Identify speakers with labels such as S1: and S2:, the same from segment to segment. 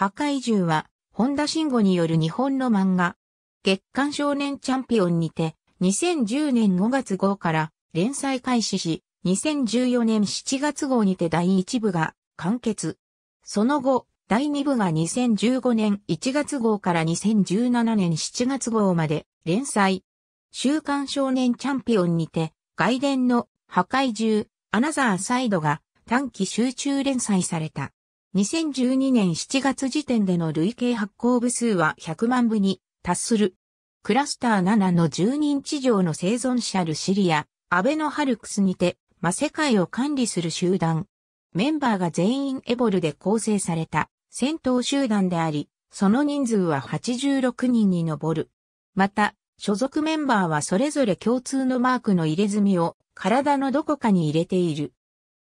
S1: 破壊獣は、本田慎吾による日本の漫画、月刊少年チャンピオンにて、2010年5月号から連載開始し、2014年7月号にて第1部が完結。その後、第2部が2015年1月号から2017年7月号まで連載。週刊少年チャンピオンにて、外伝の破壊獣、アナザーサイドが短期集中連載された。2012年7月時点での累計発行部数は100万部に達する。クラスター7の10人地上の生存者ルシリア、アベノハルクスにて、ま、世界を管理する集団。メンバーが全員エボルで構成された戦闘集団であり、その人数は86人に上る。また、所属メンバーはそれぞれ共通のマークの入れ墨を体のどこかに入れている。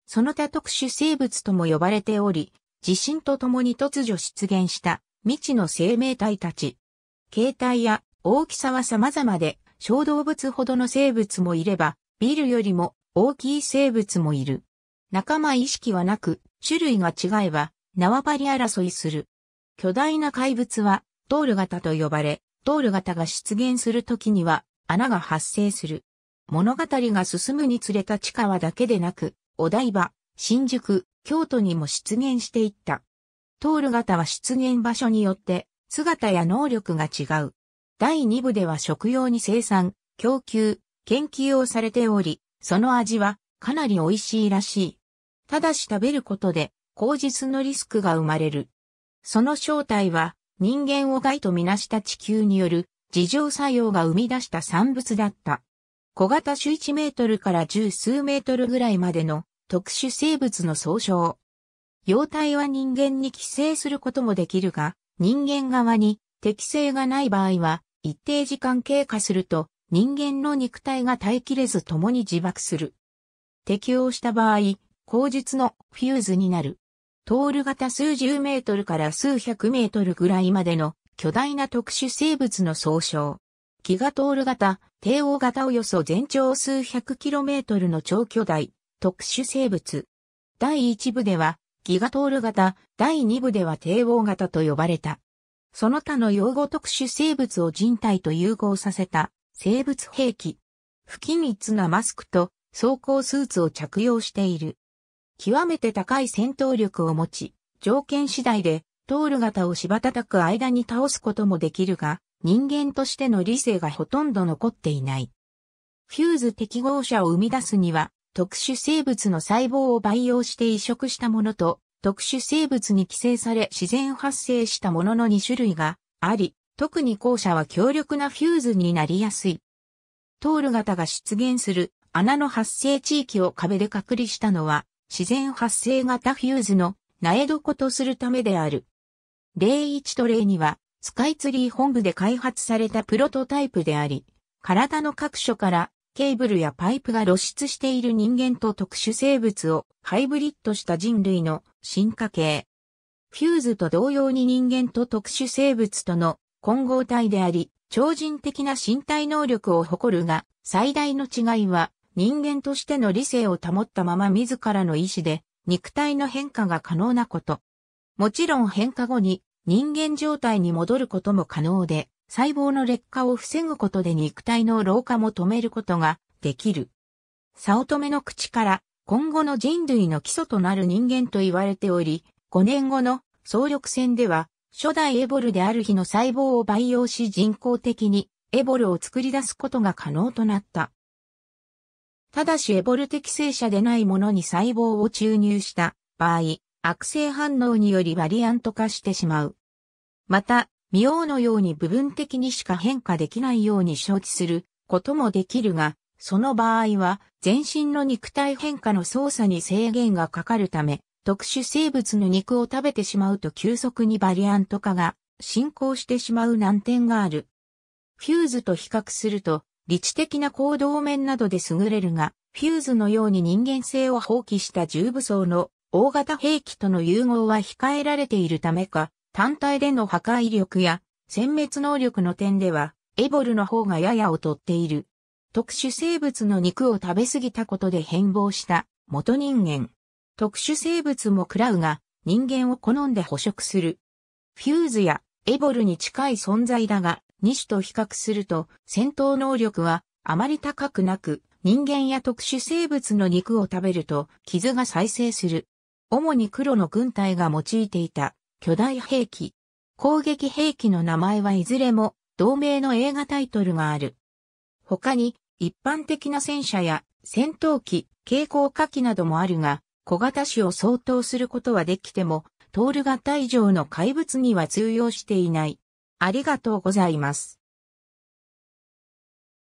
S1: その他特殊生物とも呼ばれており、地震とともに突如出現した未知の生命体たち。形態や大きさは様々で、小動物ほどの生物もいれば、ビルよりも大きい生物もいる。仲間意識はなく、種類が違えば、縄張り争いする。巨大な怪物は、トール型と呼ばれ、トール型が出現するときには、穴が発生する。物語が進むにつれた地下はだけでなく、お台場、新宿、京都にも出現していった。トール型は出現場所によって姿や能力が違う。第2部では食用に生産、供給、研究をされており、その味はかなり美味しいらしい。ただし食べることで口実のリスクが生まれる。その正体は人間を害とみなした地球による自浄作用が生み出した産物だった。小型種1メートルから十数メートルぐらいまでの特殊生物の総称。幼体は人間に寄生することもできるが、人間側に適性がない場合は、一定時間経過すると、人間の肉体が耐えきれず共に自爆する。適応した場合、口実のフューズになる。トール型数十メートルから数百メートルぐらいまでの巨大な特殊生物の総称。ギガトール型、帝王型およそ全長数百キロメートルの超巨大、特殊生物。第1部ではギガトール型、第2部では帝王型と呼ばれた。その他の用語特殊生物を人体と融合させた生物兵器。不均一なマスクと装甲スーツを着用している。極めて高い戦闘力を持ち、条件次第でトール型を芝叩く間に倒すこともできるが、人間としての理性がほとんど残っていない。フューズ適合者を生み出すには、特殊生物の細胞を培養して移植したものと、特殊生物に寄生され自然発生したものの2種類があり、特に後者は強力なフューズになりやすい。トール型が出現する穴の発生地域を壁で隔離したのは、自然発生型フューズの苗床とするためである。例1と例2は、スカイツリー本部で開発されたプロトタイプであり、体の各所からケーブルやパイプが露出している人間と特殊生物をハイブリッドした人類の進化系。フューズと同様に人間と特殊生物との混合体であり、超人的な身体能力を誇るが、最大の違いは人間としての理性を保ったまま自らの意志で肉体の変化が可能なこと。もちろん変化後に人間状態に戻ることも可能で、細胞の劣化を防ぐことで肉体の老化も止めることができる。早乙女の口から今後の人類の基礎となる人間と言われており、5年後の総力戦では初代エボルである日の細胞を培養し人工的にエボルを作り出すことが可能となった。ただしエボル適正者でないものに細胞を注入した場合、悪性反応によりバリアント化してしまう。また、見ようのように部分的にしか変化できないように承知することもできるが、その場合は全身の肉体変化の操作に制限がかかるため、特殊生物の肉を食べてしまうと急速にバリアント化が進行してしまう難点がある。フューズと比較すると、理知的な行動面などで優れるが、フューズのように人間性を放棄した重武装の大型兵器との融合は控えられているためか、単体での破壊力や殲滅能力の点では、エボルの方がやや劣っている。特殊生物の肉を食べ過ぎたことで変貌した元人間。特殊生物も食らうが人間を好んで捕食する。フューズやエボルに近い存在だが、2種と比較すると戦闘能力はあまり高くなく、人間や特殊生物の肉を食べると傷が再生する。主に黒の軍隊が用いていた巨大兵器。攻撃兵器の名前はいずれも同名の映画タイトルがある。他に一般的な戦車や戦闘機、蛍光火器などもあるが、小型種を相当することはできても、トール型以上の怪物には通用していない。ありがとうございます。